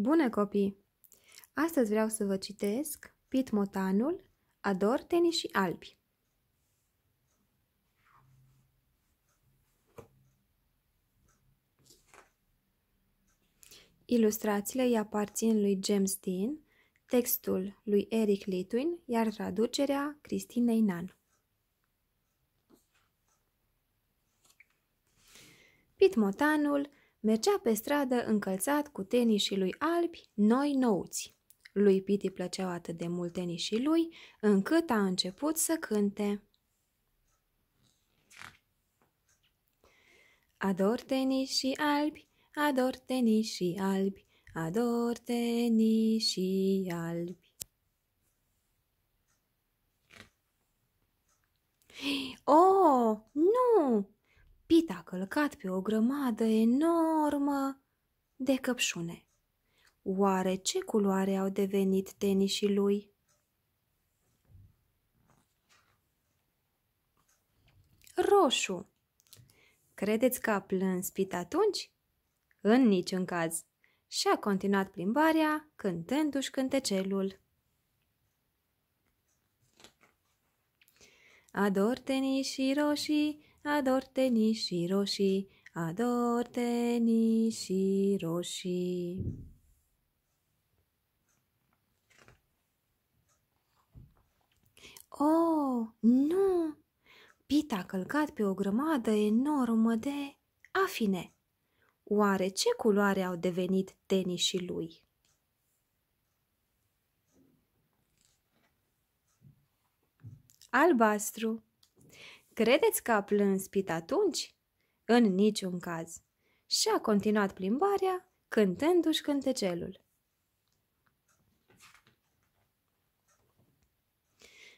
Bună copii! Astăzi vreau să vă citesc Pit Motanul, Ador, Tenis și Albi. Ilustrațiile îi aparțin lui James Dean, textul lui Eric Litwin, iar traducerea Cristinei Nan. Pit Motanul Mergea pe stradă încălțat cu tenișii lui albi, noi nouți. Lui Piti plăceau atât de mult tenișii lui, încât a început să cânte. Ador tenișii albi, ador tenișii albi, ador tenișii albi. O, oh, nu, Pita călcat pe o grămadă enormă de căpșune. Oare ce culoare au devenit tenisii lui? Roșu. Credeți că a plâns Pita atunci? În niciun caz. Și a continuat plimbarea, cântându-și cântecelul. Ador tenișii roșii, adorteni și roșii, adorteni și roșii. Oh, nu! Pita a călcat pe o grămadă enormă de afine. Oare ce culoare au devenit tenișii lui? Albastru Credeți că a plâns Pit atunci? În niciun caz. Și a continuat plimbarea, cântându-și cântecelul.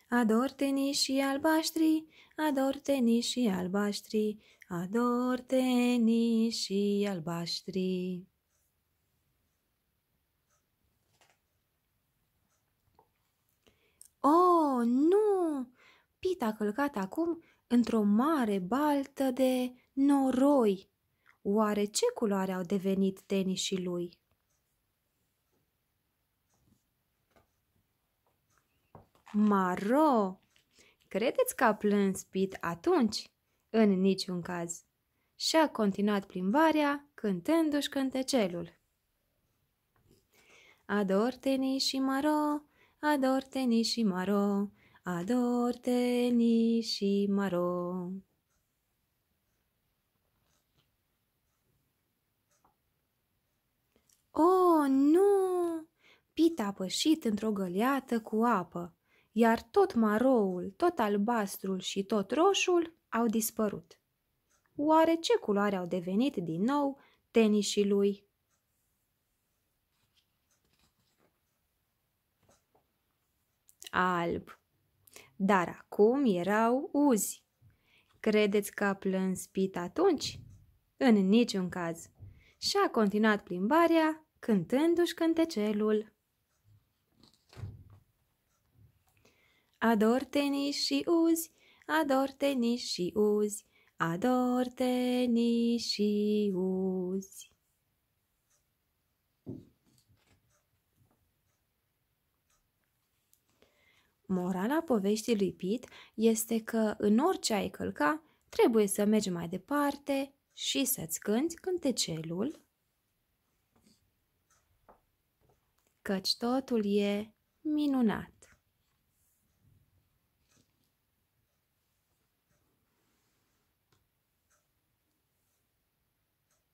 ador te și albaștri, ador te și albaștri, ador te și albaștri. Oh, nu! pita călcat acum într-o mare baltă de noroi. Oare ce culoare au devenit tenișii lui? Maro! Credeți că a plâns Pit atunci? În niciun caz. Și a continuat plimbarea, cântându-și cântecelul. Ador tenișii și maro, ador tenișii și maro, ador te maro. O, nu! Pita a pășit într-o găleată cu apă, iar tot maroul, tot albastrul și tot roșul au dispărut. Oare ce culoare au devenit din nou tenișii lui? Alb, dar acum erau uzi. Credeți că a plâns Pit atunci? În niciun caz. Și a continuat plimbarea, cântându-și cântecelul. Ador tenis și uzi, ador tenis și uzi, ador tenis și uzi. Morala poveștii lui Pit este că în orice ai călca, trebuie să mergi mai departe și să-ți cânti cântecelul, căci totul e minunat.